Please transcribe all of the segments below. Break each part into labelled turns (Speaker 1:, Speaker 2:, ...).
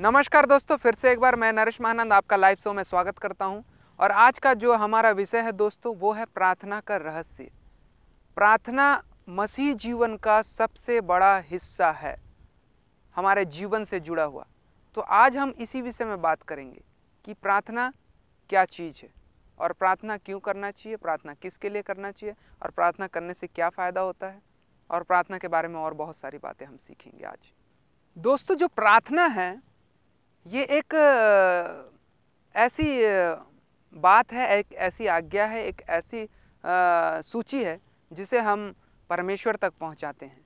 Speaker 1: नमस्कार दोस्तों फिर से एक बार मैं नरेश महानंद आपका लाइव शो में स्वागत करता हूं और आज का जो हमारा विषय है दोस्तों वो है प्रार्थना का रहस्य प्रार्थना मसीह जीवन का सबसे बड़ा हिस्सा है हमारे जीवन से जुड़ा हुआ तो आज हम इसी विषय में बात करेंगे कि प्रार्थना क्या चीज़ है और प्रार्थना क्यों करना चाहिए प्रार्थना किसके लिए करना चाहिए और प्रार्थना करने से क्या फ़ायदा होता है और प्रार्थना के बारे में और बहुत सारी बातें हम सीखेंगे आज दोस्तों जो प्रार्थना है ये एक ऐसी बात है एक ऐसी आज्ञा है एक ऐसी सूची है जिसे हम परमेश्वर तक पहुंचाते हैं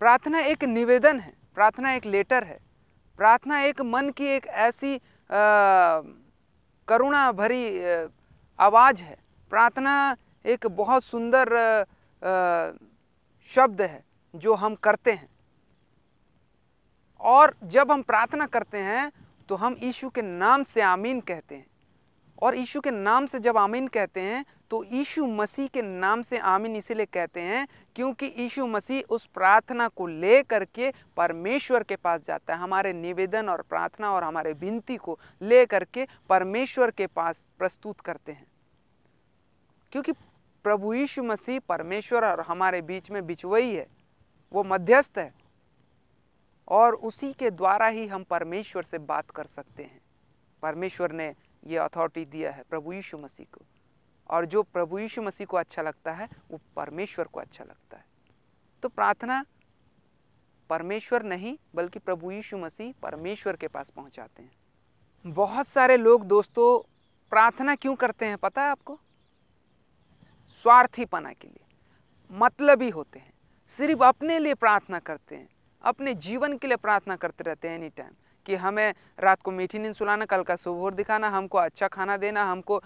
Speaker 1: प्रार्थना एक निवेदन है प्रार्थना एक लेटर है प्रार्थना एक मन की एक ऐसी करुणा भरी आवाज़ है प्रार्थना एक बहुत सुंदर शब्द है जो हम करते हैं और जब हम प्रार्थना करते हैं तो हम ईशु के नाम से आमीन कहते हैं और यीशु के नाम से जब आमीन कहते हैं तो यीशु मसीह के नाम से आमीन इसीलिए कहते हैं क्योंकि यीशु मसीह उस प्रार्थना को ले करके परमेश्वर के पास जाता है हमारे निवेदन और प्रार्थना और हमारे विनती को ले करके परमेश्वर के पास प्रस्तुत करते हैं क्योंकि प्रभु यीशु मसीह परमेश्वर और हमारे बीच में बिचवई है वो मध्यस्थ है और उसी के द्वारा ही हम परमेश्वर से बात कर सकते हैं परमेश्वर ने ये अथॉरिटी दिया है प्रभु यीशु मसीह को और जो प्रभु यीशु मसीह को अच्छा लगता है वो परमेश्वर को अच्छा लगता है तो प्रार्थना परमेश्वर नहीं बल्कि प्रभु यीशु मसीह परमेश्वर के पास पहुंचाते हैं बहुत सारे लोग दोस्तों प्रार्थना क्यों करते हैं पता है आपको स्वार्थीपना के लिए मतलब ही होते हैं सिर्फ अपने लिए प्रार्थना करते हैं अपने जीवन के लिए प्रार्थना करते रहते हैं एनी टाइम कि हमें रात को मीठी नींद सुलाना कल का सुबह दिखाना हमको अच्छा खाना देना हमको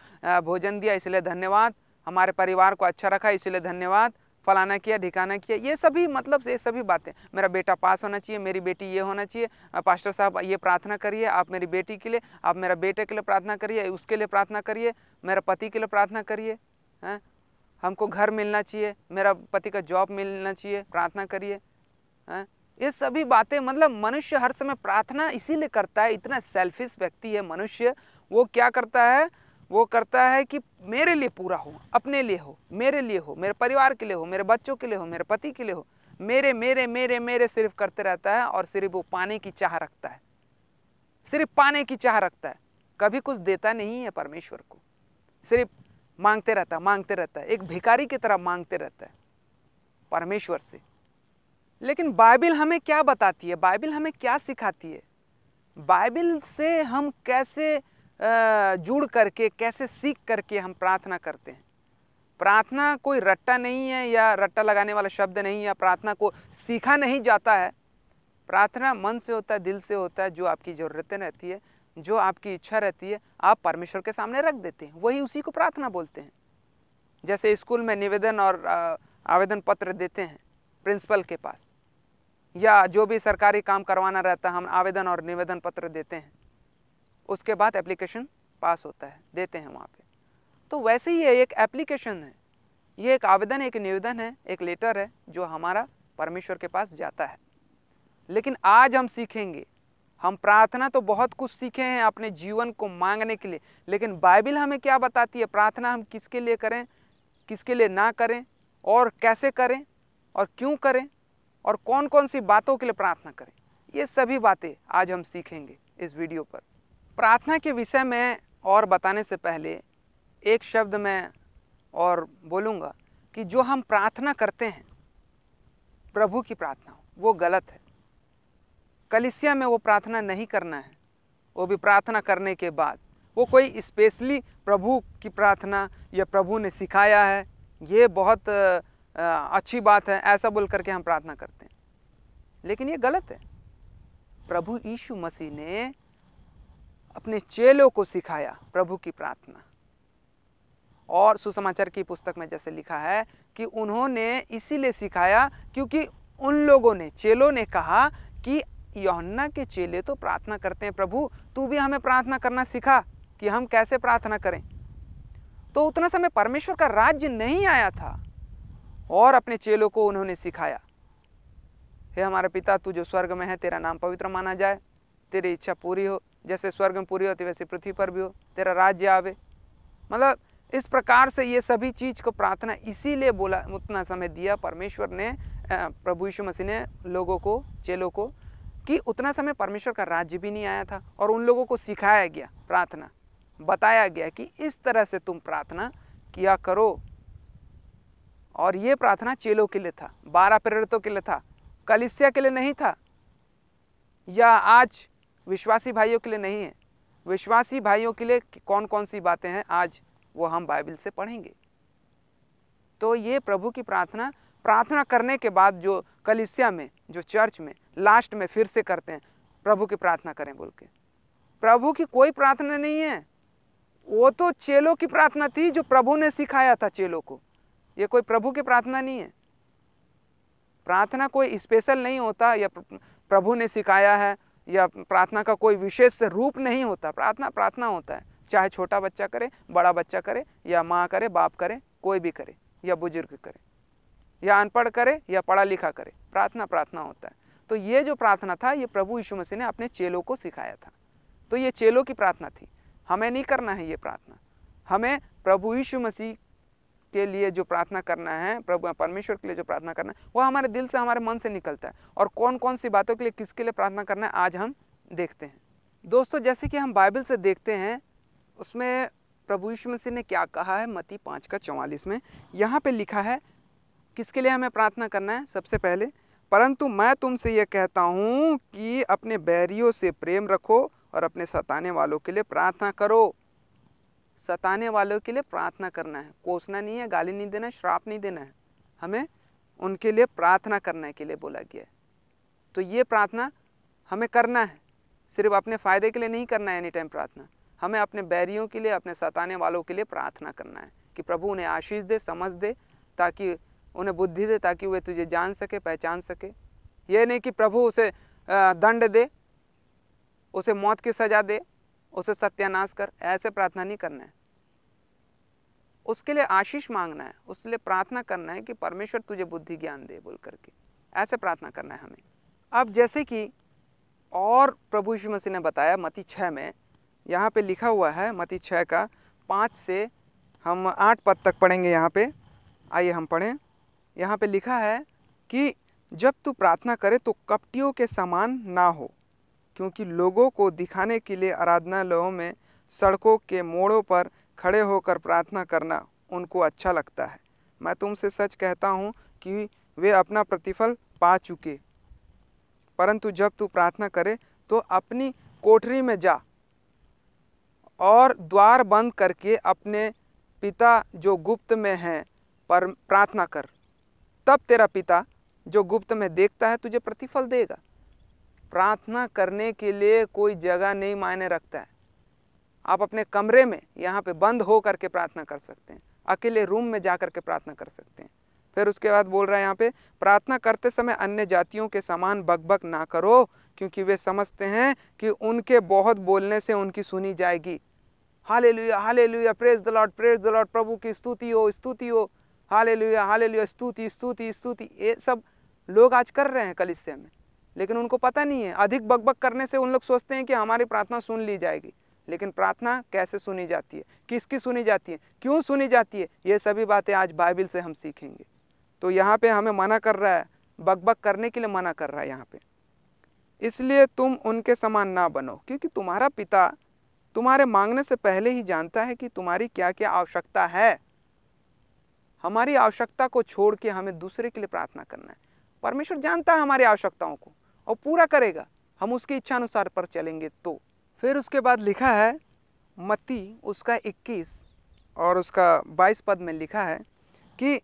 Speaker 1: भोजन दिया इसलिए धन्यवाद हमारे परिवार को अच्छा रखा इसलिए धन्यवाद फलाना किया ढिकाना किया ये सभी मतलब ये सभी बातें मेरा बेटा पास होना चाहिए मेरी बेटी ये होना चाहिए पास्टर साहब ये प्रार्थना करिए आप मेरी बेटी के लिए आप मेरा बेटे के लिए प्रार्थना करिए उसके लिए प्रार्थना करिए मेरा पति के लिए प्रार्थना करिए है हमको घर मिलना चाहिए मेरा पति का जॉब मिलना चाहिए प्रार्थना करिए हैं ये सभी बातें मतलब मनुष्य हर समय प्रार्थना इसीलिए करता है इतना सेल्फिश व्यक्ति है मनुष्य वो क्या करता है वो करता है कि मेरे लिए पूरा हो अपने लिए हो मेरे लिए हो मेरे परिवार के लिए हो मेरे बच्चों के लिए हो मेरे पति के लिए हो मेरे मेरे मेरे मेरे सिर्फ करते रहता है और सिर्फ वो पाने की चाह रखता है सिर्फ पाने की चाह रखता है कभी कुछ देता नहीं है परमेश्वर को सिर्फ मांगते रहता मांगते रहता है एक भिकारी की तरह मांगते रहता है परमेश्वर से लेकिन बाइबिल हमें क्या बताती है बाइबिल हमें क्या सिखाती है बाइबिल से हम कैसे जुड़ करके कैसे सीख करके हम प्रार्थना करते हैं प्रार्थना कोई रट्टा नहीं है या रट्टा लगाने वाला शब्द नहीं है प्रार्थना को सीखा नहीं जाता है प्रार्थना मन से होता है दिल से होता है जो आपकी ज़रूरतें रहती है जो आपकी इच्छा रहती है आप परमेश्वर के सामने रख देते हैं वही उसी को प्रार्थना बोलते हैं जैसे स्कूल में निवेदन और आवेदन पत्र देते हैं प्रिंसिपल के पास या जो भी सरकारी काम करवाना रहता है हम आवेदन और निवेदन पत्र देते हैं उसके बाद एप्लीकेशन पास होता है देते हैं वहाँ पे तो वैसे ही है एक एप्लीकेशन है ये एक आवेदन एक निवेदन है एक लेटर है जो हमारा परमेश्वर के पास जाता है लेकिन आज हम सीखेंगे हम प्रार्थना तो बहुत कुछ सीखे हैं अपने जीवन को मांगने के लिए लेकिन बाइबिल हमें क्या बताती है प्रार्थना हम किसके लिए करें किसके लिए ना करें और कैसे करें और क्यों करें और कौन कौन सी बातों के लिए प्रार्थना करें ये सभी बातें आज हम सीखेंगे इस वीडियो पर प्रार्थना के विषय में और बताने से पहले एक शब्द मैं और बोलूँगा कि जो हम प्रार्थना करते हैं प्रभु की प्रार्थना वो गलत है कलिसिया में वो प्रार्थना नहीं करना है वो भी प्रार्थना करने के बाद वो कोई स्पेशली प्रभु की प्रार्थना या प्रभु ने सिखाया है ये बहुत अच्छी बात है ऐसा बोल करके हम प्रार्थना करते हैं लेकिन ये गलत है प्रभु यीशु मसीह ने अपने चेलों को सिखाया प्रभु की प्रार्थना और सुसमाचार की पुस्तक में जैसे लिखा है कि उन्होंने इसीलिए सिखाया क्योंकि उन लोगों ने चेलों ने कहा कि योहन्ना के चेले तो प्रार्थना करते हैं प्रभु तू भी हमें प्रार्थना करना सिखा कि हम कैसे प्रार्थना करें तो उतना समय परमेश्वर का राज्य नहीं आया था और अपने चेलों को उन्होंने सिखाया हे हमारे पिता तू जो स्वर्ग में है तेरा नाम पवित्र माना जाए तेरी इच्छा पूरी हो जैसे स्वर्ग में पूरी होती वैसे पृथ्वी पर भी हो तेरा राज्य आवे मतलब इस प्रकार से ये सभी चीज़ को प्रार्थना इसीलिए बोला उतना समय दिया परमेश्वर ने प्रभु यीशु मसीह ने लोगों को चेलों को कि उतना समय परमेश्वर का राज्य भी नहीं आया था और उन लोगों को सिखाया गया प्रार्थना बताया गया कि इस तरह से तुम प्रार्थना किया करो और ये प्रार्थना चेलों के लिए था बारह प्रेरितों के लिए था कलिसिया के लिए नहीं था या आज विश्वासी भाइयों के लिए नहीं है विश्वासी भाइयों के लिए कौन कौन सी बातें हैं आज वो हम बाइबल से पढ़ेंगे तो ये प्रभु की प्रार्थना प्रार्थना करने के बाद जो कलिसिया में जो चर्च में लास्ट में फिर से करते हैं प्रभु की प्रार्थना करें बोल के प्रभु की कोई प्रार्थना नहीं है वो तो चेलों की प्रार्थना थी जो प्रभु ने सिखाया था चेलों को ये कोई प्रभु की प्रार्थना नहीं है प्रार्थना कोई स्पेशल नहीं होता या प्रभु ने सिखाया है या प्रार्थना का कोई विशेष रूप नहीं होता प्रार्थना प्रार्थना होता है चाहे छोटा बच्चा करे बड़ा बच्चा करे या माँ करे बाप करे कोई भी करे या बुजुर्ग करे या अनपढ़ करे या पढ़ा लिखा करे प्रार्थना प्रार्थना होता है तो ये जो प्रार्थना था ये प्रभु यीशु मसीह ने अपने चेलों को सिखाया था तो ये चेलों की प्रार्थना थी हमें नहीं करना है ये प्रार्थना हमें प्रभु यीशु मसीह के लिए जो प्रार्थना करना है प्रभु परमेश्वर के लिए जो प्रार्थना करना है वह हमारे दिल से हमारे मन से निकलता है और कौन कौन सी बातों के लिए किसके लिए प्रार्थना करना है आज हम देखते हैं दोस्तों जैसे कि हम बाइबल से देखते हैं उसमें प्रभु यीशु मसीह ने क्या कहा है मती पाँच का चौवालीस में यहाँ पे लिखा है किसके लिए हमें प्रार्थना करना है सबसे पहले परंतु मैं तुमसे ये कहता हूँ कि अपने बैरियों से प्रेम रखो और अपने सताने वालों के लिए प्रार्थना करो सताने वालों के लिए प्रार्थना करना है कोसना नहीं है गाली नहीं देना है श्राप नहीं देना है हमें उनके लिए प्रार्थना करने के लिए बोला गया है तो ये प्रार्थना हमें करना है सिर्फ अपने फ़ायदे के लिए नहीं करना है एनी टाइम प्रार्थना हमें अपने बैरियों के लिए अपने सताने वालों के लिए प्रार्थना करना है कि प्रभु उन्हें आशीष दे समझ दे ताकि उन्हें बुद्धि दे ताकि वे तुझे जान सके पहचान सके ये नहीं कि प्रभु उसे दंड दे उसे मौत की सज़ा दे उसे सत्यानाश कर ऐसे प्रार्थना नहीं करना है उसके लिए आशीष मांगना है उसके लिए प्रार्थना करना है कि परमेश्वर तुझे बुद्धि ज्ञान दे बोल करके ऐसे प्रार्थना करना है हमें अब जैसे कि और प्रभु यीशु मसीह ने बताया मती छः में यहाँ पे लिखा हुआ है मती छः का पाँच से हम आठ पद तक पढ़ेंगे यहाँ पे आइए हम पढ़ें यहाँ पे लिखा है कि जब तू प्रार्थना करे तो कपटियों के समान ना हो क्योंकि लोगों को दिखाने के लिए आराधनालयों में सड़कों के मोड़ों पर खड़े होकर प्रार्थना करना उनको अच्छा लगता है मैं तुमसे सच कहता हूँ कि वे अपना प्रतिफल पा चुके परंतु जब तू प्रार्थना करे तो अपनी कोठरी में जा और द्वार बंद करके अपने पिता जो गुप्त में हैं पर प्रार्थना कर तब तेरा पिता जो गुप्त में देखता है तुझे प्रतिफल देगा प्रार्थना करने के लिए कोई जगह नहीं मायने रखता है आप अपने कमरे में यहाँ पे बंद हो करके प्रार्थना कर सकते हैं अकेले रूम में जा करके प्रार्थना कर सकते हैं फिर उसके बाद बोल रहा है यहाँ पे प्रार्थना करते समय अन्य जातियों के समान बकबक ना करो क्योंकि वे समझते हैं कि उनके बहुत बोलने से उनकी सुनी जाएगी hallelujah hallelujah praise the lord praise the lord प्रभु की स्तुति हो स्तुति हो हाले लुया हाले लुया स्तुति स्तुति स्तुति ये सब लोग आज कर रहे हैं कलिस्से में लेकिन उनको पता नहीं है अधिक बकबक करने से उन लोग सोचते हैं कि हमारी प्रार्थना सुन ली जाएगी लेकिन प्रार्थना कैसे सुनी जाती है किसकी सुनी जाती है क्यों सुनी जाती है ये सभी बातें आज बाइबिल से हम सीखेंगे तो यहाँ पे हमें मना कर रहा है बकबक करने के लिए मना कर रहा है यहाँ पे इसलिए तुम उनके समान ना बनो क्योंकि तुम्हारा पिता तुम्हारे मांगने से पहले ही जानता है कि तुम्हारी क्या क्या आवश्यकता है हमारी आवश्यकता को छोड़ के हमें दूसरे के लिए प्रार्थना करना है परमेश्वर जानता है हमारी आवश्यकताओं को और पूरा करेगा हम उसकी इच्छानुसार पर चलेंगे तो फिर उसके बाद लिखा है मत्ती उसका 21 और उसका 22 पद में लिखा है कि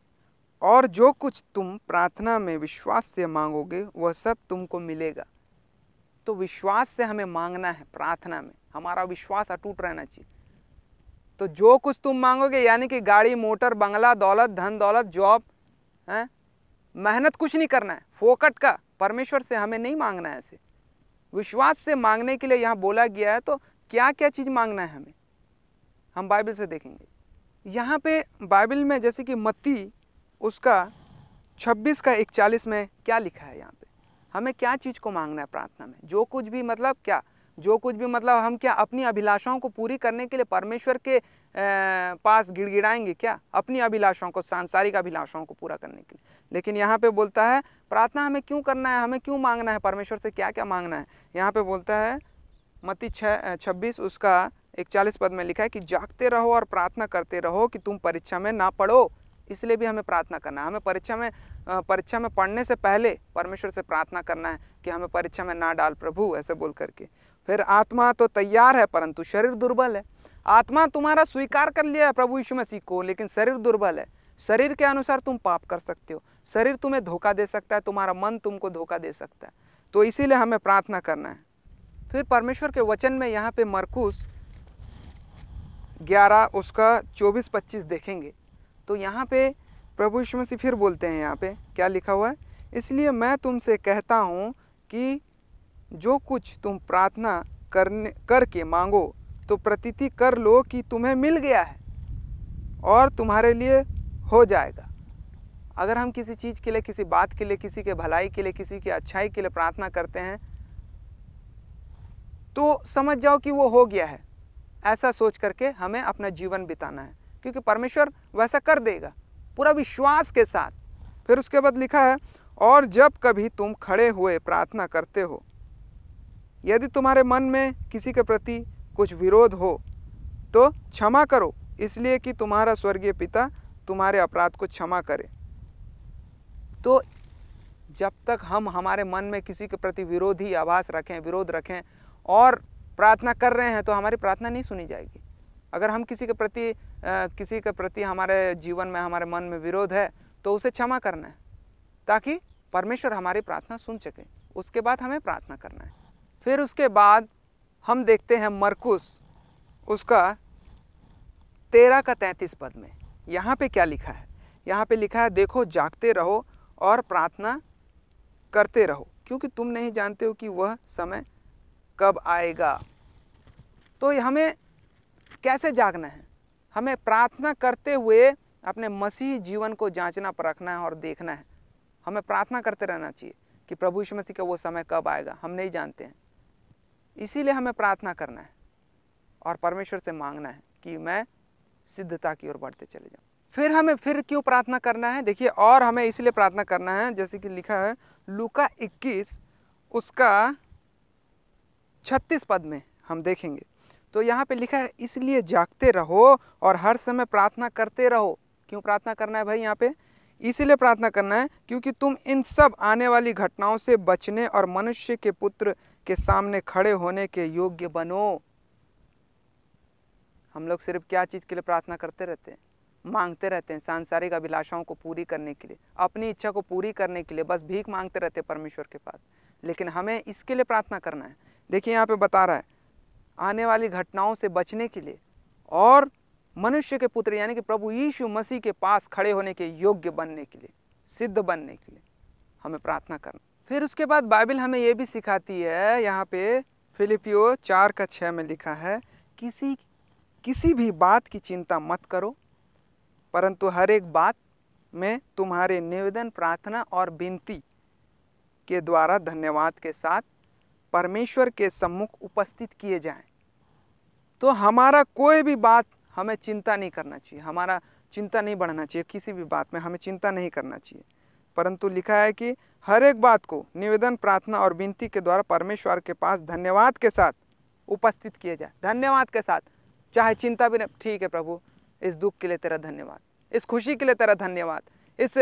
Speaker 1: और जो कुछ तुम प्रार्थना में विश्वास से मांगोगे वह सब तुमको मिलेगा तो विश्वास से हमें मांगना है प्रार्थना में हमारा विश्वास अटूट रहना चाहिए तो जो कुछ तुम मांगोगे यानी कि गाड़ी मोटर बंगला दौलत धन दौलत जॉब है मेहनत कुछ नहीं करना है फोकट का परमेश्वर से हमें नहीं मांगना है ऐसे विश्वास से मांगने के लिए यहाँ बोला गया है तो क्या क्या चीज़ मांगना है हमें हम बाइबल से देखेंगे यहाँ पे बाइबल में जैसे कि मत्ती उसका 26 का इकचालीस में क्या लिखा है यहाँ पे हमें क्या चीज़ को मांगना है प्रार्थना में जो कुछ भी मतलब क्या जो कुछ भी मतलब हम क्या अपनी अभिलाषाओं को पूरी करने के लिए परमेश्वर के पास गिड़गिड़ाएंगे क्या अपनी अभिलाषाओं को सांसारिक अभिलाषाओं को पूरा करने के लिए लेकिन यहाँ पे बोलता है प्रार्थना हमें क्यों करना है हमें क्यों मांगना है परमेश्वर से क्या क्या मांगना है यहाँ पे बोलता है मती छब्बीस उसका इकचालीस पद में लिखा है कि जागते रहो और प्रार्थना करते रहो कि तुम परीक्षा में ना पढ़ो इसलिए भी हमें प्रार्थना करना है हमें परीक्षा में परीक्षा में पढ़ने से पहले परमेश्वर से प्रार्थना करना है कि हमें परीक्षा में ना डाल प्रभु ऐसे बोल करके फिर आत्मा तो तैयार है परंतु शरीर दुर्बल है आत्मा तुम्हारा स्वीकार कर लिया है प्रभु यीशु मसीह को लेकिन शरीर दुर्बल है शरीर के अनुसार तुम पाप कर सकते हो शरीर तुम्हें धोखा दे सकता है तुम्हारा मन तुमको धोखा दे सकता है तो इसीलिए हमें प्रार्थना करना है फिर परमेश्वर के वचन में यहाँ पे मरकूस ग्यारह उसका चौबीस पच्चीस देखेंगे तो यहाँ पे प्रभु यीशु मसीह फिर बोलते हैं यहाँ पे क्या लिखा हुआ है इसलिए मैं तुमसे कहता हूँ कि जो कुछ तुम प्रार्थना करने करके मांगो तो प्रतीति कर लो कि तुम्हें मिल गया है और तुम्हारे लिए हो जाएगा अगर हम किसी चीज़ के लिए किसी बात के लिए किसी के भलाई के लिए किसी के अच्छाई के लिए प्रार्थना करते हैं तो समझ जाओ कि वो हो गया है ऐसा सोच करके हमें अपना जीवन बिताना है क्योंकि परमेश्वर वैसा कर देगा पूरा विश्वास के साथ फिर उसके बाद लिखा है और जब कभी तुम खड़े हुए प्रार्थना करते हो यदि तुम्हारे मन में किसी के प्रति कुछ विरोध हो तो क्षमा करो इसलिए कि तुम्हारा स्वर्गीय पिता तुम्हारे अपराध को क्षमा करे तो जब तक हम हमारे मन में किसी के प्रति विरोधी आभास रखें विरोध रखें और प्रार्थना कर रहे हैं तो हमारी प्रार्थना नहीं सुनी जाएगी अगर हम किसी के प्रति आ, किसी के प्रति हमारे जीवन में हमारे मन में विरोध है तो उसे क्षमा करना है ताकि परमेश्वर हमारी प्रार्थना सुन सके उसके बाद हमें प्रार्थना करना है फिर उसके बाद हम देखते हैं मरकुस उसका तेरह का तैंतीस पद में यहाँ पे क्या लिखा है यहाँ पे लिखा है देखो जागते रहो और प्रार्थना करते रहो क्योंकि तुम नहीं जानते हो कि वह समय कब आएगा तो हमें कैसे जागना है हमें प्रार्थना करते हुए अपने मसीह जीवन को जांचना परखना है और देखना है हमें प्रार्थना करते रहना चाहिए कि प्रभु यीशु मसीह का वो समय कब आएगा हम नहीं जानते हैं इसीलिए हमें प्रार्थना करना है और परमेश्वर से मांगना है कि मैं सिद्धता की ओर बढ़ते चले जाऊँ फिर हमें फिर क्यों प्रार्थना करना है देखिए और हमें इसलिए प्रार्थना करना है जैसे कि लिखा है लुका 21 उसका 36 पद में हम देखेंगे तो यहाँ पे लिखा है इसलिए जागते रहो और हर समय प्रार्थना करते रहो क्यों प्रार्थना करना है भाई यहाँ पे इसीलिए प्रार्थना करना है क्योंकि तुम इन सब आने वाली घटनाओं से बचने और मनुष्य के पुत्र के सामने खड़े होने के योग्य बनो हम लोग सिर्फ क्या चीज़ के लिए प्रार्थना करते रहते हैं मांगते रहते हैं सांसारिक अभिलाषाओं को पूरी करने के लिए अपनी इच्छा को पूरी करने के लिए बस भीख मांगते रहते हैं परमेश्वर के पास लेकिन हमें इसके लिए प्रार्थना करना है देखिए यहाँ पे बता रहा है आने वाली घटनाओं से बचने के लिए और मनुष्य के पुत्र यानी कि प्रभु यीशु मसीह के पास खड़े होने के योग्य बनने के लिए सिद्ध बनने के लिए हमें प्रार्थना करना फिर उसके बाद बाइबल हमें ये भी सिखाती है यहाँ पे फिलिपियो चार का छः में लिखा है किसी किसी भी बात की चिंता मत करो परंतु हर एक बात में तुम्हारे निवेदन प्रार्थना और विनती के द्वारा धन्यवाद के साथ परमेश्वर के सम्मुख उपस्थित किए जाएं तो हमारा कोई भी बात हमें चिंता नहीं करना चाहिए हमारा चिंता नहीं बढ़ना चाहिए किसी भी बात में हमें चिंता नहीं करना चाहिए परंतु लिखा है कि हर एक बात को निवेदन प्रार्थना और विनती के द्वारा परमेश्वर के पास धन्यवाद के साथ उपस्थित किए जाए धन्यवाद के साथ चाहे चिंता भी नहीं ठीक है प्रभु इस दुख के लिए तेरा धन्यवाद इस खुशी के लिए तेरा धन्यवाद इस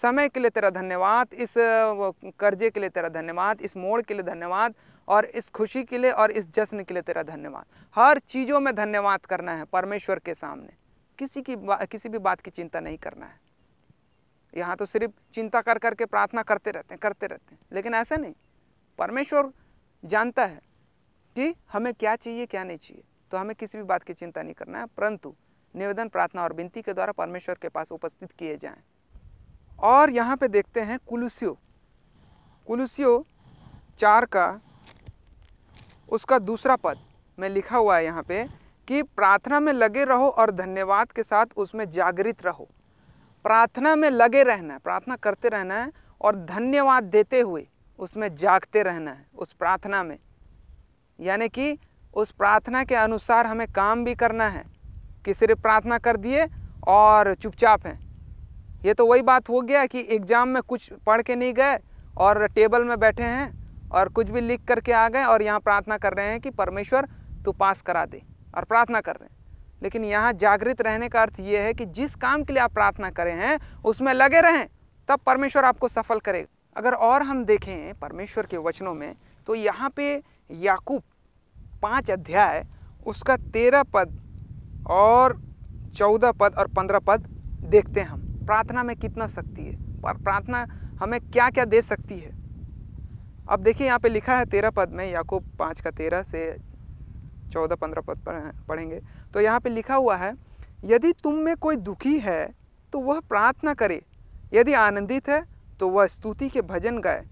Speaker 1: समय के लिए तेरा धन्यवाद इस कर्जे के लिए तेरा धन्यवाद इस मोड़ के लिए धन्यवाद और इस खुशी के लिए और इस जश्न के लिए तेरा धन्यवाद हर चीज़ों में धन्यवाद करना है परमेश्वर के सामने किसी की किसी भी बात की चिंता नहीं करना है यहाँ तो सिर्फ चिंता कर करके प्रार्थना करते रहते हैं करते रहते हैं लेकिन ऐसा नहीं परमेश्वर जानता है कि हमें क्या चाहिए क्या नहीं चाहिए तो हमें किसी भी बात की चिंता नहीं करना है परंतु निवेदन प्रार्थना और विनती के द्वारा परमेश्वर के पास उपस्थित किए जाएं और यहाँ पे देखते हैं कुलुसियो कुलुसियो चार का उसका दूसरा पद में लिखा हुआ है यहाँ पे कि प्रार्थना में लगे रहो और धन्यवाद के साथ उसमें जागृत रहो प्रार्थना में लगे रहना है प्रार्थना करते रहना है और धन्यवाद देते हुए उसमें जागते रहना है उस प्रार्थना में यानी कि उस प्रार्थना के अनुसार हमें काम भी करना है कि सिर्फ प्रार्थना कर दिए और चुपचाप हैं ये तो वही बात हो गया कि एग्ज़ाम में कुछ पढ़ के नहीं गए और टेबल में बैठे हैं और कुछ भी लिख करके आ गए और यहाँ प्रार्थना कर रहे हैं कि परमेश्वर तू पास करा दे और प्रार्थना कर रहे हैं लेकिन यहाँ जागृत रहने का अर्थ ये है कि जिस काम के लिए आप प्रार्थना करें हैं उसमें लगे रहें तब परमेश्वर आपको सफल करेगा अगर और हम देखें परमेश्वर के वचनों में तो यहाँ पे याकूब पाँच अध्याय उसका तेरह पद और चौदह पद और पंद्रह पद देखते हैं हम प्रार्थना में कितना शक्ति है पर प्रार्थना हमें क्या क्या दे सकती है अब देखिए यहाँ पे लिखा है तेरह पद में याकूब पाँच का तेरह से चौदह पंद्रह पद पर पढ़ेंगे तो यहाँ पे लिखा हुआ है यदि तुम में कोई दुखी है तो वह प्रार्थना करे यदि आनंदित है तो वह स्तुति के भजन गाए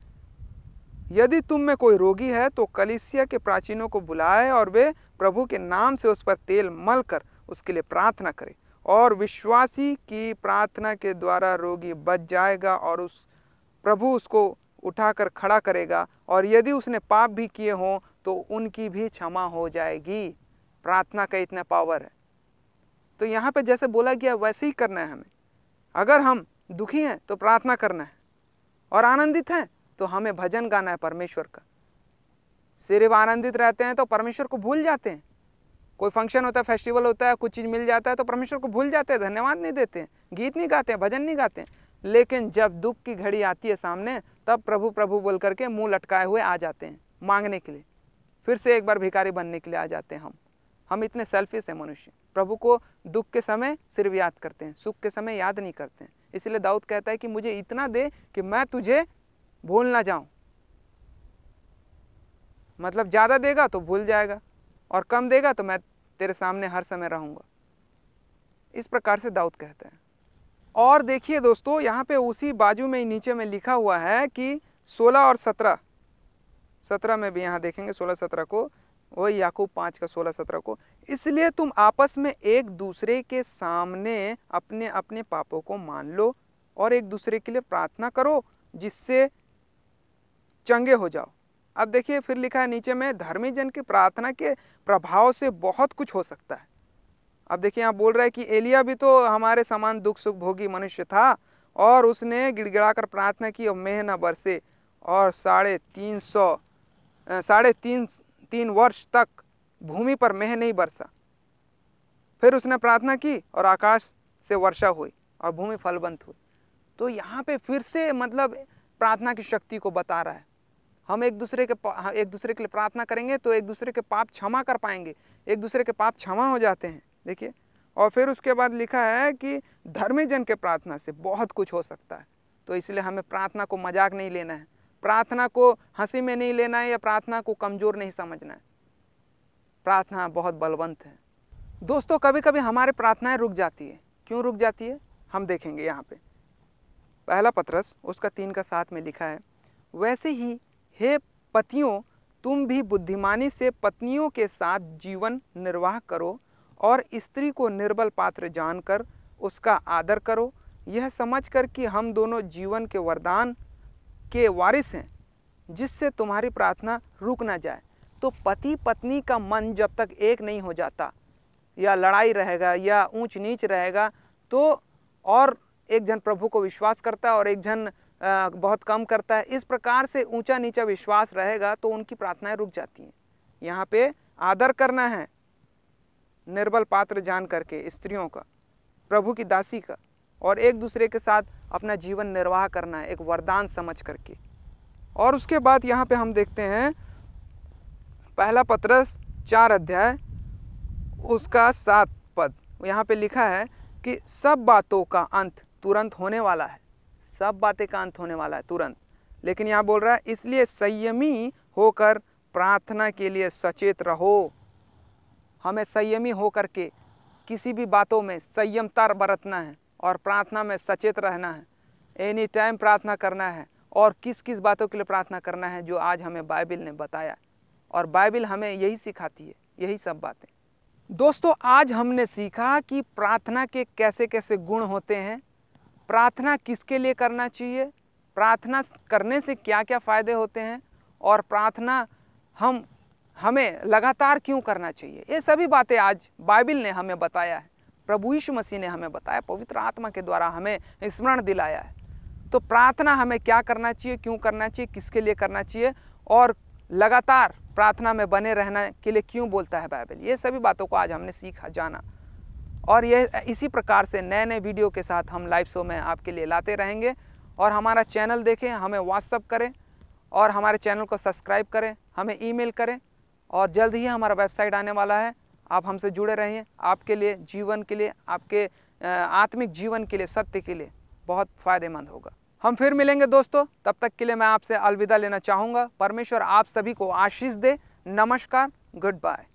Speaker 1: यदि तुम में कोई रोगी है तो कलिसिया के प्राचीनों को बुलाए और वे प्रभु के नाम से उस पर तेल मल कर उसके लिए प्रार्थना करें और विश्वासी की प्रार्थना के द्वारा रोगी बच जाएगा और उस प्रभु उसको उठाकर खड़ा करेगा और यदि उसने पाप भी किए हों तो उनकी भी क्षमा हो जाएगी प्रार्थना का इतना पावर है तो यहाँ पर जैसे बोला गया वैसे ही करना है हमें अगर हम दुखी हैं तो प्रार्थना करना है और आनंदित हैं तो हमें भजन गाना है परमेश्वर का सिर्फ आनंदित रहते हैं तो परमेश्वर को भूल जाते हैं कोई फंक्शन होता है फेस्टिवल होता है कुछ चीज़ मिल जाता है तो परमेश्वर को भूल जाते हैं धन्यवाद नहीं देते हैं गीत नहीं गाते हैं भजन नहीं गाते हैं लेकिन जब दुख की घड़ी आती है सामने तब प्रभु प्रभु बोल करके मुंह लटकाए हुए आ जाते हैं मांगने के लिए फिर से एक बार भिखारी बनने के लिए आ जाते हैं हम हम इतने सेल्फिश हैं मनुष्य प्रभु को दुख के समय सिर्फ याद करते हैं सुख के समय याद नहीं करते हैं इसलिए दाऊद कहता है कि मुझे इतना दे कि मैं तुझे भूल ना जाऊं मतलब ज़्यादा देगा तो भूल जाएगा और कम देगा तो मैं तेरे सामने हर समय रहूँगा इस प्रकार से दाऊद कहते हैं और देखिए दोस्तों यहाँ पे उसी बाजू में नीचे में लिखा हुआ है कि 16 और सत्रह सत्रह में भी यहाँ देखेंगे सोलह सत्रह को वही याकूब पाँच का सोलह सत्रह को इसलिए तुम आपस में एक दूसरे के सामने अपने अपने पापों को मान लो और एक दूसरे के लिए प्रार्थना करो जिससे चंगे हो जाओ अब देखिए फिर लिखा है नीचे में धर्मी जन की प्रार्थना के प्रभाव से बहुत कुछ हो सकता है अब देखिए यहाँ बोल रहा है कि एलिया भी तो हमारे समान दुख सुख भोगी मनुष्य था और उसने गिड़गिड़ाकर प्रार्थना की और मेह न बरसे और साढ़े तीन सौ साढ़े तीन तीन वर्ष तक भूमि पर मेह नहीं बरसा फिर उसने प्रार्थना की और आकाश से वर्षा हुई और भूमि फलवंत हुई तो यहाँ पे फिर से मतलब प्रार्थना की शक्ति को बता रहा है हम एक दूसरे के हाँ, एक दूसरे के लिए प्रार्थना करेंगे तो एक दूसरे के पाप क्षमा कर पाएंगे एक दूसरे के पाप क्षमा हो जाते हैं देखिए और फिर उसके बाद लिखा है कि धर्मी जन के प्रार्थना से बहुत कुछ हो सकता है तो इसलिए हमें प्रार्थना को मजाक नहीं लेना है प्रार्थना को हंसी में नहीं लेना है या प्रार्थना को कमज़ोर नहीं समझना है प्रार्थना बहुत बलवंत है दोस्तों कभी कभी हमारे प्रार्थनाएं रुक जाती है क्यों रुक जाती है हम देखेंगे यहाँ पे पहला पत्रस उसका तीन का साथ में लिखा है वैसे ही हे पतियों तुम भी बुद्धिमानी से पत्नियों के साथ जीवन निर्वाह करो और स्त्री को निर्बल पात्र जानकर उसका आदर करो यह समझकर कि हम दोनों जीवन के वरदान के वारिस हैं जिससे तुम्हारी प्रार्थना रुक ना जाए तो पति पत्नी का मन जब तक एक नहीं हो जाता या लड़ाई रहेगा या ऊंच नीच रहेगा तो और एक जन प्रभु को विश्वास करता है और एक जन बहुत कम करता है इस प्रकार से ऊंचा नीचा विश्वास रहेगा तो उनकी प्रार्थनाएं रुक जाती हैं यहाँ पे आदर करना है निर्बल पात्र जान करके स्त्रियों का प्रभु की दासी का और एक दूसरे के साथ अपना जीवन निर्वाह करना है एक वरदान समझ करके और उसके बाद यहाँ पे हम देखते हैं पहला पत्रस चार अध्याय उसका सात पद यहाँ पे लिखा है कि सब बातों का अंत तुरंत होने वाला है सब बातें का अंत होने वाला है तुरंत लेकिन यहाँ बोल रहा है इसलिए संयमी होकर प्रार्थना के लिए सचेत रहो हमें संयमी होकर के किसी भी बातों में संयमता बरतना है और प्रार्थना में सचेत रहना है एनी टाइम प्रार्थना करना है और किस किस बातों के लिए प्रार्थना करना है जो आज हमें बाइबिल ने बताया और बाइबिल हमें यही सिखाती है यही सब बातें दोस्तों आज हमने सीखा कि प्रार्थना के कैसे कैसे गुण होते हैं प्रार्थना किसके लिए करना चाहिए प्रार्थना करने से क्या क्या फ़ायदे होते हैं और प्रार्थना हम हमें लगातार क्यों करना चाहिए ये सभी बातें आज बाइबिल ने हमें बताया है प्रभु यीशु मसीह ने हमें बताया पवित्र आत्मा के द्वारा हमें स्मरण दिलाया है तो प्रार्थना हमें क्या करना चाहिए क्यों करना चाहिए किसके लिए करना चाहिए और लगातार प्रार्थना में बने रहना के लिए क्यों बोलता है बाइबल ये सभी बातों को आज हमने सीखा जाना और ये इसी प्रकार से नए नए वीडियो के साथ हम लाइव शो में आपके लिए लाते रहेंगे और हमारा चैनल देखें हमें व्हाट्सअप करें और हमारे चैनल को सब्सक्राइब करें हमें ईमेल करें और जल्द ही हमारा वेबसाइट आने वाला है आप हमसे जुड़े रहें आपके लिए जीवन के लिए आपके आत्मिक जीवन के लिए सत्य के लिए बहुत फ़ायदेमंद होगा हम फिर मिलेंगे दोस्तों तब तक के लिए मैं आपसे अलविदा लेना चाहूँगा परमेश्वर आप सभी को आशीष दे नमस्कार गुड बाय